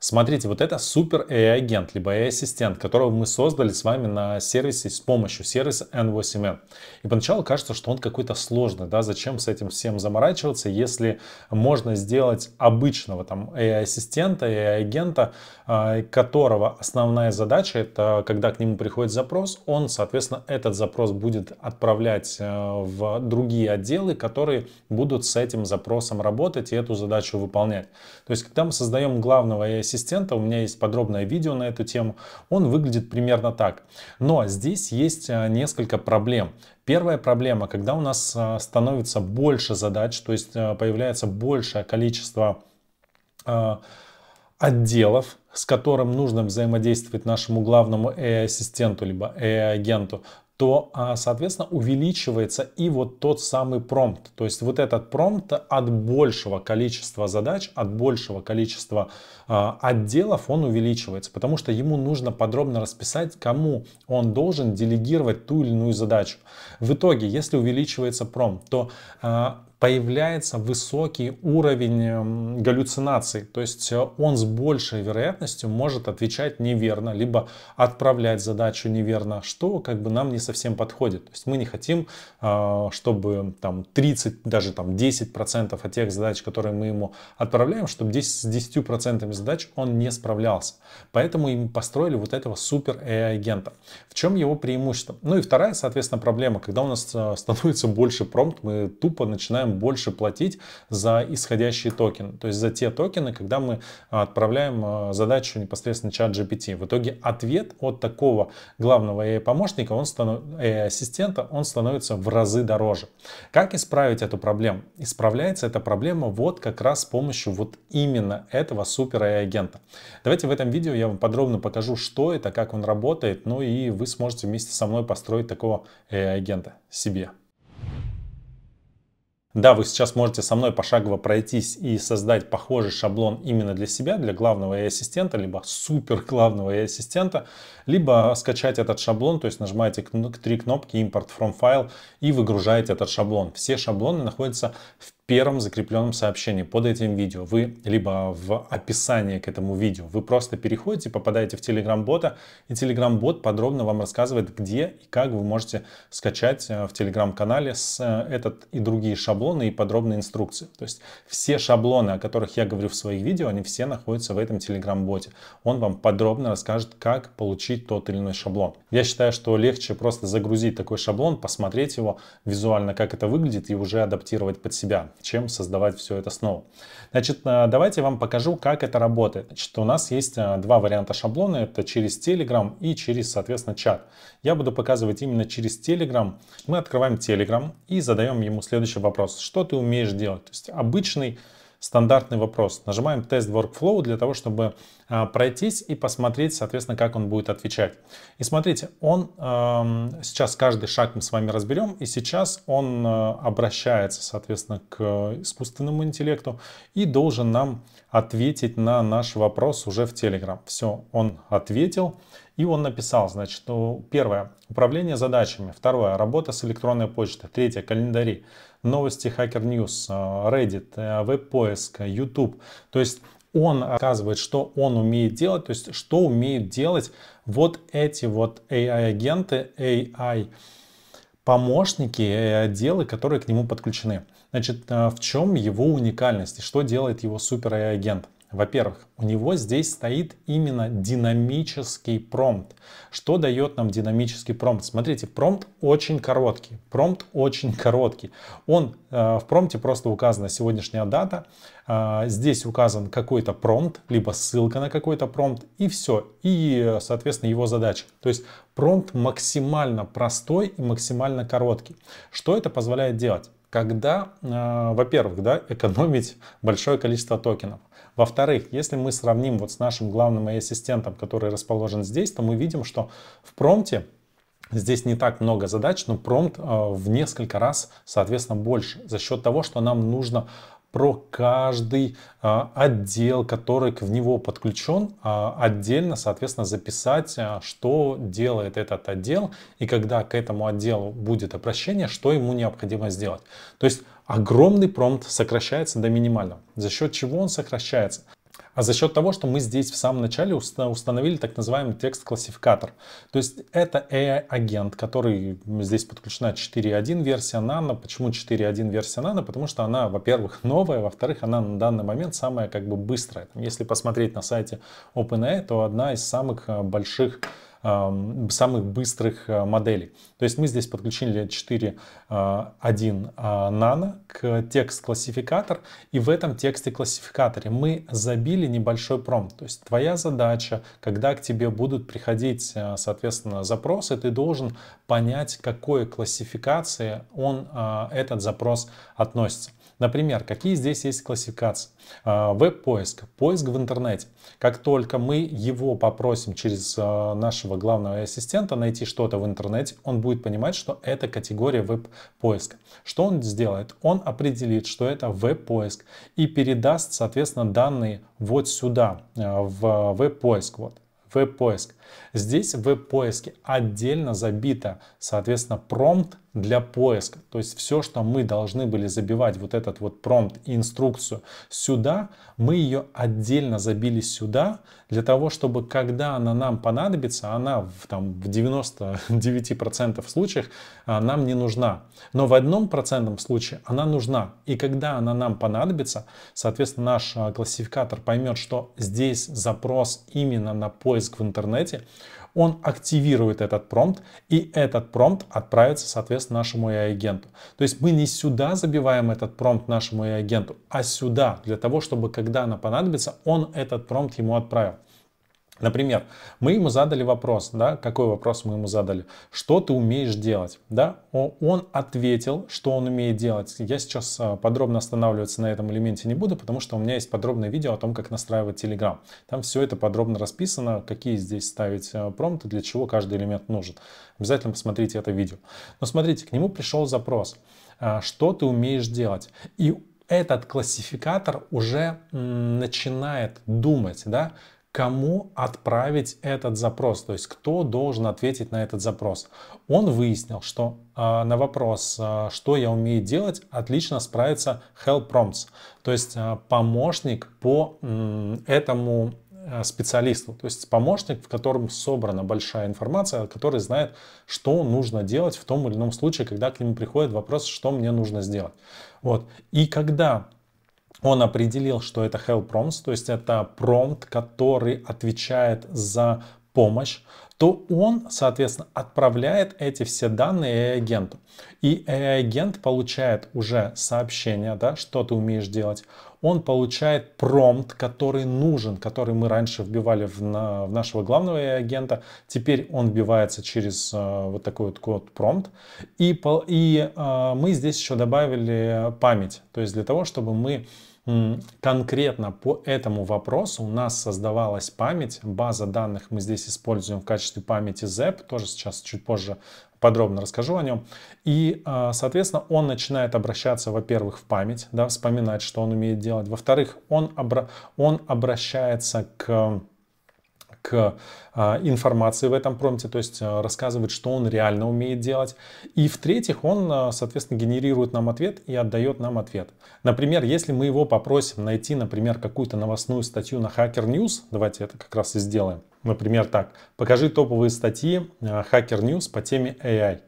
Смотрите, вот это супер AI-агент, либо AI-ассистент, которого мы создали с вами на сервисе с помощью сервиса N8N. И поначалу кажется, что он какой-то сложный, да, зачем с этим всем заморачиваться, если можно сделать обычного там AI-ассистента, AI-агента, а, которого основная задача, это когда к нему приходит запрос, он, соответственно, этот запрос будет отправлять э, в другие отделы, которые будут с этим запросом работать и эту задачу выполнять. То есть, когда мы создаем главного ai ассистента. У меня есть подробное видео на эту тему. Он выглядит примерно так. Но здесь есть э, несколько проблем. Первая проблема, когда у нас э, становится больше задач, то есть э, появляется большее количество отделов, с которым нужно взаимодействовать нашему главному AI-ассистенту, либо AI-агенту, то, а, соответственно, увеличивается и вот тот самый промпт. То есть вот этот промпт от большего количества задач, от большего количества а, отделов он увеличивается, потому что ему нужно подробно расписать, кому он должен делегировать ту или иную задачу. В итоге, если увеличивается промпт, то а, появляется высокий уровень эм, галлюцинаций. То есть э, он с большей вероятностью может отвечать неверно, либо отправлять задачу неверно, что как бы нам не совсем подходит. То есть мы не хотим, э, чтобы там 30, даже там 10% от тех задач, которые мы ему отправляем, чтобы 10, с 10% задач он не справлялся. Поэтому им построили вот этого супер AI-агента. В чем его преимущество? Ну и вторая, соответственно, проблема, когда у нас э, становится больше промпт, мы тупо начинаем начинаем больше платить за исходящий токен, то есть за те токены, когда мы а, отправляем а, задачу непосредственно чат GPT. В итоге ответ от такого главного AI-помощника, он станов... AI-ассистента, он становится в разы дороже. Как исправить эту проблему? Исправляется эта проблема вот как раз с помощью вот именно этого супер AI-агента. Давайте в этом видео я вам подробно покажу, что это, как он работает, ну и вы сможете вместе со мной построить такого агента себе. Да, вы сейчас можете со мной пошагово пройтись и создать похожий шаблон именно для себя, для главного и ассистента, либо супер главного и ассистента, либо скачать этот шаблон, то есть нажимаете три кнопки Import from File и выгружаете этот шаблон. Все шаблоны находятся в первом закрепленном сообщении под этим видео. Вы либо в описании к этому видео, вы просто переходите, попадаете в Telegram-бота, и Telegram-бот подробно вам рассказывает, где и как вы можете скачать э, в Telegram-канале с э, этот и другие шаблоны и подробные инструкции. То есть все шаблоны, о которых я говорю в своих видео, они все находятся в этом Telegram-боте. Он вам подробно расскажет, как получить тот или иной шаблон. Я считаю, что легче просто загрузить такой шаблон, посмотреть его визуально, как это выглядит, и уже адаптировать под себя чем создавать все это снова. Значит, э, давайте я вам покажу, как это работает. Значит, у нас есть э, два варианта шаблона. Это через Telegram и через, соответственно, чат. Я буду показывать именно через Telegram. Мы открываем Telegram и задаем ему следующий вопрос. Что ты умеешь делать? То есть обычный стандартный вопрос. Нажимаем «Тест Workflow» для того, чтобы а, пройтись и посмотреть, соответственно, как он будет отвечать. И смотрите, он эм, сейчас каждый шаг мы с вами разберем, и сейчас он э, обращается, соответственно, к искусственному интеллекту и должен нам ответить на наш вопрос уже в Telegram. Все, он ответил. И он написал, значит, ну, первое, управление задачами, второе, работа с электронной почтой, третье, календари, новости Hacker News, э, Reddit, э, веб-поиск, э, YouTube. То есть он рассказывает, что он умеет делать, то есть что умеют делать вот эти вот AI-агенты, AI-помощники, отделы которые к нему подключены. Значит, в чем его уникальность и что делает его супер AI-агент? Во-первых, у него здесь стоит именно динамический промпт. Что дает нам динамический промпт? Смотрите, промпт очень короткий. Промпт очень короткий. Он э, в промпте просто указана сегодняшняя дата. Э, здесь указан какой-то промпт, либо ссылка на какой-то промпт, и все. И, соответственно, его задача. То есть промпт максимально простой и максимально короткий. Что это позволяет делать? Когда, э, во-первых, да, экономить большое количество токенов. Во-вторых, если мы сравним вот с нашим главным ассистентом, который расположен здесь, то мы видим, что в промте Здесь не так много задач, но промпт э, в несколько раз, соответственно, больше за счет того, что нам нужно про каждый а, отдел, который к в него подключен, а, отдельно, соответственно, записать, а, что делает этот отдел, и когда к этому отделу будет обращение, что ему необходимо сделать. То есть огромный промпт сокращается до минимального. За счет чего он сокращается? а за счет того, что мы здесь в самом начале установили так называемый текст-классификатор. То есть это AI-агент, который здесь подключена 4.1 версия Nano. Почему 4.1 версия Nano? Потому что она, во-первых, новая, во-вторых, она на данный момент самая как бы быстрая. Если посмотреть на сайте OpenAI, то одна из самых э, больших самых быстрых а, моделей. То есть мы здесь подключили 4.1 а, а, нано к текст-классификатор, и в этом тексте-классификаторе мы забили небольшой промпт. То есть твоя задача, когда к тебе будут приходить, соответственно, запросы, ты должен понять, к какой классификации он, этот запрос относится. Например, какие здесь есть классификации? А, веб-поиск, поиск в интернете. Как только мы его попросим через а, нашего главного ассистента найти что-то в интернете, он будет понимать, что это категория веб-поиска. Что он сделает? Он определит, что это веб-поиск и передаст, соответственно, данные вот сюда, а, в веб-поиск. Вот веб-поиск. Здесь в веб-поиске отдельно забито, соответственно, промпт для поиска. То есть все, что мы должны были забивать, вот этот вот промпт инструкцию сюда, мы ее отдельно забили сюда, для того, чтобы когда она нам понадобится, она в, там, в 99% случаев а, нам не нужна. Но в одном процентном случае она нужна. И когда она нам понадобится, соответственно, наш а, классификатор поймет, что здесь запрос именно на поиск в интернете, он активирует этот промпт, и этот промпт отправится, соответственно, нашему AI-агенту. То есть мы не сюда забиваем этот промпт нашему AI-агенту, а сюда, для того, чтобы, когда она понадобится, он этот промпт ему отправил. Например, мы ему задали вопрос, да, какой вопрос мы ему задали, что ты умеешь делать, да, он ответил, что он умеет делать. Я сейчас а, подробно останавливаться на этом элементе не буду, потому что у меня есть подробное видео о том, как настраивать Telegram. Там все это подробно расписано, какие здесь ставить а, промпты, для чего каждый элемент нужен. Обязательно посмотрите это видео. Но смотрите, к нему пришел запрос, а, что ты умеешь делать. И этот классификатор уже начинает думать, да, кому отправить этот запрос, то есть кто должен ответить на этот запрос. Он выяснил, что э, на вопрос, э, что я умею делать, отлично справится help prompts, то есть э, помощник по э, этому специалисту, то есть помощник, в котором собрана большая информация, который знает, что нужно делать в том или ином случае, когда к нему приходит вопрос, что мне нужно сделать. Вот. И когда он определил, что это help prompts, то есть это промпт, который отвечает за помощь, то он, соответственно, отправляет эти все данные агенту. И агент получает уже сообщение, да, что ты умеешь делать. Он получает промпт, который нужен, который мы раньше вбивали в, на, в нашего главного агента. Теперь он вбивается через э, вот такой вот код промпт. И, и э, мы здесь еще добавили память. То есть для того, чтобы мы конкретно по этому вопросу у нас создавалась память, база данных мы здесь используем в качестве памяти ZEP, тоже сейчас чуть позже подробно расскажу о нем. И, а, соответственно, он начинает обращаться, во-первых, в память, да, вспоминать, что он умеет делать. Во-вторых, он, обра он обращается к к а, информации в этом промте, то есть а, рассказывает, что он реально умеет делать. И в-третьих, он, а, соответственно, генерирует нам ответ и отдает нам ответ. Например, если мы его попросим найти, например, какую-то новостную статью на Hacker News, давайте это как раз и сделаем. Например, так, покажи топовые статьи Hacker News по теме AI.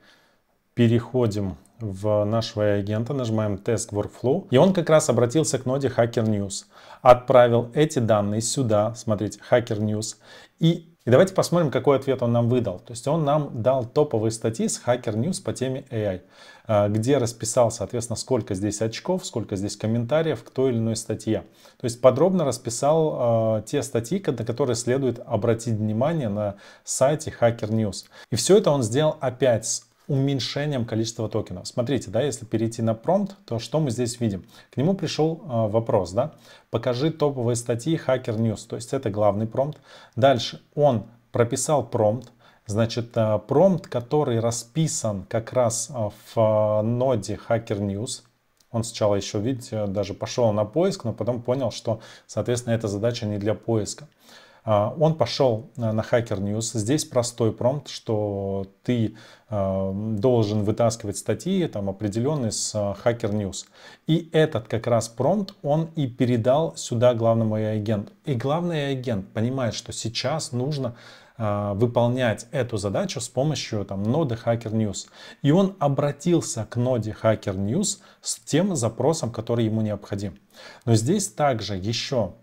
Переходим в нашего агента, нажимаем Task Workflow, и он как раз обратился к ноде Hacker News, отправил эти данные сюда, смотрите, Hacker News, и и давайте посмотрим, какой ответ он нам выдал. То есть он нам дал топовые статьи с Hacker News по теме AI, а, где расписал, соответственно, сколько здесь очков, сколько здесь комментариев к той или иной статье. То есть подробно расписал э, те статьи, на которые следует обратить внимание на сайте Hacker News. И все это он сделал опять с уменьшением количества токенов. Смотрите, да, если перейти на промпт, то что мы здесь видим? К нему пришел э, вопрос, да, покажи топовые статьи Hacker News, то есть это главный промпт. Дальше он прописал промпт, Значит, а, промпт, который расписан как раз а, в ноде Hacker News, он сначала еще, видите, даже пошел на поиск, но потом понял, что, соответственно, эта задача не для поиска. А, он пошел э, на Hacker News. Здесь простой промпт, что ты э, должен вытаскивать статьи там определенные с э, Hacker News. И этот как раз промпт он и передал сюда главному агенту. И главный агент понимает, что сейчас нужно выполнять эту задачу с помощью там, ноды Hacker News. И он обратился к ноде Hacker News с тем запросом, который ему необходим. Но здесь также еще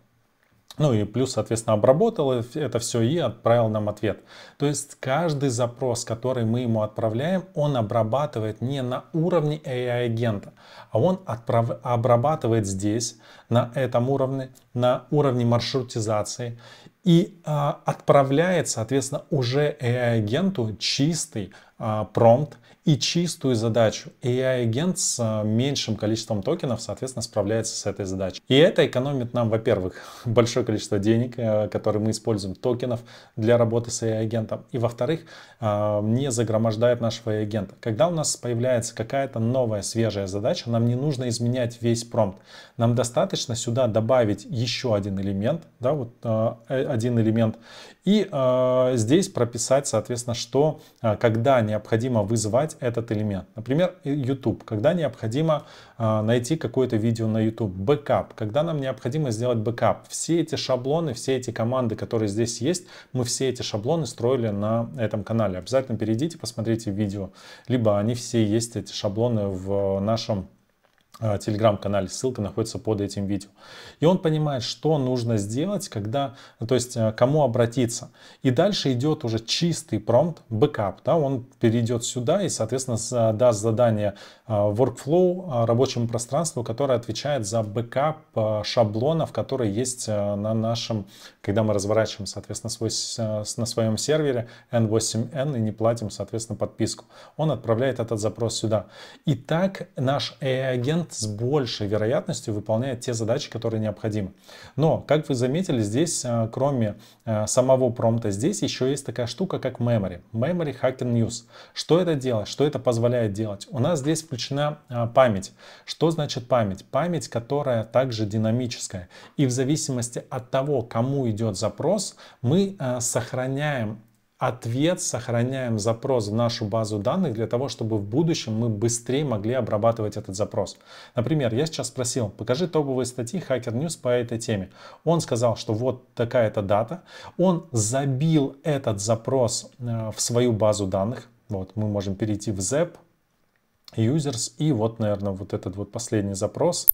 ну и плюс, соответственно, обработал это все и отправил нам ответ. То есть каждый запрос, который мы ему отправляем, он обрабатывает не на уровне AI-агента, а он отправ... обрабатывает здесь, на этом уровне, на уровне маршрутизации и а, отправляет, соответственно, уже AI-агенту чистый а, промпт, и чистую задачу. AI-агент с а, меньшим количеством токенов, соответственно, справляется с этой задачей. И это экономит нам, во-первых, большое количество денег, э, которые мы используем, токенов для работы с AI-агентом. И, во-вторых, а, не загромождает нашего AI-агента. Когда у нас появляется какая-то новая свежая задача, нам не нужно изменять весь промпт. Нам достаточно сюда добавить еще один элемент, да, вот а, э, один элемент, и здесь прописать, соответственно, что, когда необходимо вызывать этот элемент. Например, YouTube, когда необходимо а, найти какое-то видео на YouTube. Бэкап, когда нам необходимо сделать бэкап. Все эти шаблоны, все эти команды, которые здесь есть, мы все эти шаблоны строили на этом канале. Обязательно перейдите, посмотрите видео. Либо они все есть, эти шаблоны, в нашем а, телеграм-канале, ссылка находится под этим видео. И он понимает, что нужно сделать, когда, то есть э, кому обратиться. И дальше идет уже чистый промпт, бэкап, да, он перейдет сюда и, соответственно, э, даст задание э, workflow рабочему пространству, которое отвечает за бэкап шаблонов, которые есть на нашем, когда мы разворачиваем, соответственно, свой, на своем сервере N8N и не платим, соответственно, подписку. Он отправляет этот запрос сюда. И так наш AI-агент клиент с большей вероятностью выполняет те задачи, которые необходимы. Но, как вы заметили, здесь, э, кроме э, самого промта, здесь еще есть такая штука, как memory. Memory Hacking News. Что это делает? Что это позволяет делать? У нас здесь включена э, память. Что значит память? Память, которая также динамическая. И в зависимости от того, кому идет запрос, мы сохраняем ответ сохраняем запрос в нашу базу данных для того, чтобы в будущем мы быстрее могли обрабатывать этот запрос. Например, я сейчас спросил, покажи топовые статьи Hacker News по этой теме. Он сказал, что вот такая-то дата. Он забил этот запрос э, в свою базу данных. Вот, мы можем перейти в ZEP, Users и вот, наверное, вот этот вот последний запрос.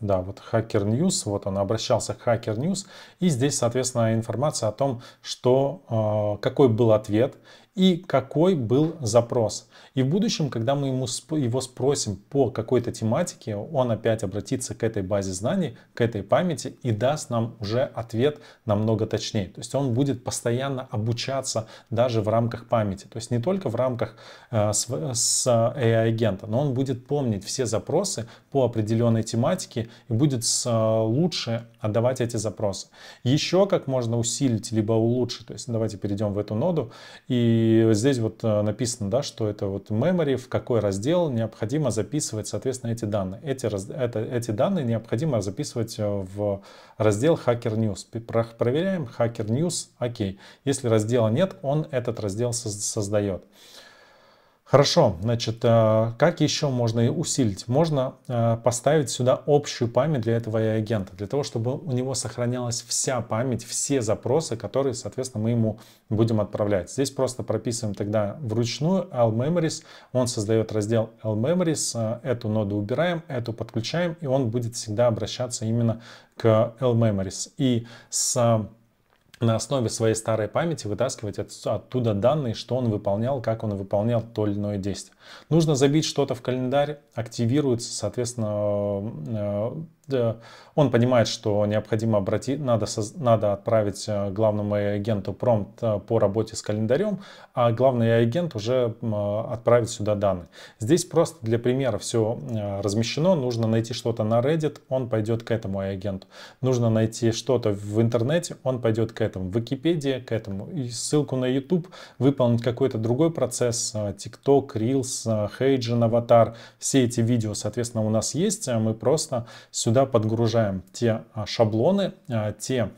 Да, вот Hacker News, вот он обращался к Hacker News, и здесь, соответственно, информация о том, что, э, какой был ответ и какой был запрос. И в будущем, когда мы ему, его спросим по какой-то тематике, он опять обратится к этой базе знаний, к этой памяти и даст нам уже ответ намного точнее. То есть он будет постоянно обучаться даже в рамках памяти. То есть не только в рамках э, с, с AI-агента, но он будет помнить все запросы по определенной тематике и будет с, э, лучше отдавать эти запросы. Еще как можно усилить либо улучшить, то есть давайте перейдем в эту ноду и и здесь вот э, написано, да, что это вот memory, в какой раздел необходимо записывать, соответственно, эти данные. Эти, это, эти данные необходимо записывать э, в раздел Hacker News. Проверяем Hacker News, окей. Если раздела нет, он этот раздел создает. Хорошо, значит, э, как еще можно усилить? Можно э, поставить сюда общую память для этого агента, для того, чтобы у него сохранялась вся память, все запросы, которые, соответственно, мы ему будем отправлять. Здесь просто прописываем тогда вручную LMemories, он создает раздел LMemories, э, эту ноду убираем, эту подключаем, и он будет всегда обращаться именно к LMemories. И с на основе своей старой памяти вытаскивать от, оттуда данные, что он выполнял, как он выполнял то или иное действие. Нужно забить что-то в календарь, активируется, соответственно, э, э, Э, он понимает, что необходимо обратить, надо, надо отправить э, главному агенту промпт э, по работе с календарем, а главный агент уже отправит сюда данные. Здесь просто для примера все размещено, нужно найти что-то на Reddit, он пойдет к этому агенту. Нужно найти что-то в интернете, он пойдет к этому. В Википедии к этому. И ссылку на YouTube, выполнить какой-то другой процесс, TikTok, Reels, Хейджин, Аватар, все эти видео, соответственно, у нас есть, а мы просто сюда сюда подгружаем те а, шаблоны, а, те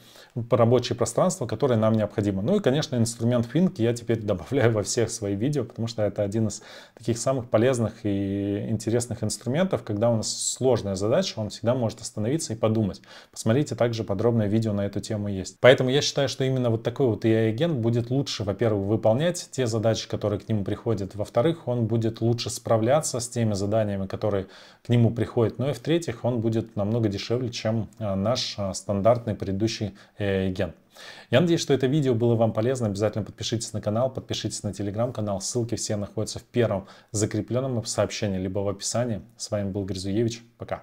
рабочие пространства, которые нам необходимы. Ну и, конечно, инструмент Fink я теперь добавляю во всех свои видео, потому что это один из таких самых полезных и интересных инструментов. Когда у нас сложная задача, он всегда может остановиться и подумать. Посмотрите, также подробное видео на эту тему есть. Поэтому я считаю, что именно вот такой вот AI-агент будет лучше, во-первых, выполнять те задачи, которые к нему приходят. Во-вторых, он будет лучше справляться с теми заданиями, которые к нему приходят. Ну и в-третьих, он будет намного намного дешевле, чем э, наш э, стандартный предыдущий э, ген. Я надеюсь, что это видео было вам полезно. Обязательно подпишитесь на канал, подпишитесь на телеграм-канал. Ссылки все находятся в первом закрепленном сообщении, либо в описании. С вами был Гризуевич. Пока.